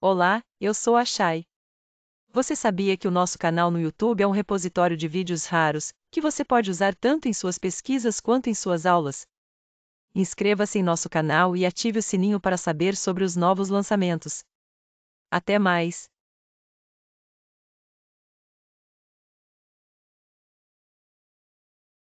Olá, eu sou a Shai. Você sabia que o nosso canal no YouTube é um repositório de vídeos raros, que você pode usar tanto em suas pesquisas quanto em suas aulas? Inscreva-se em nosso canal e ative o sininho para saber sobre os novos lançamentos. Até mais!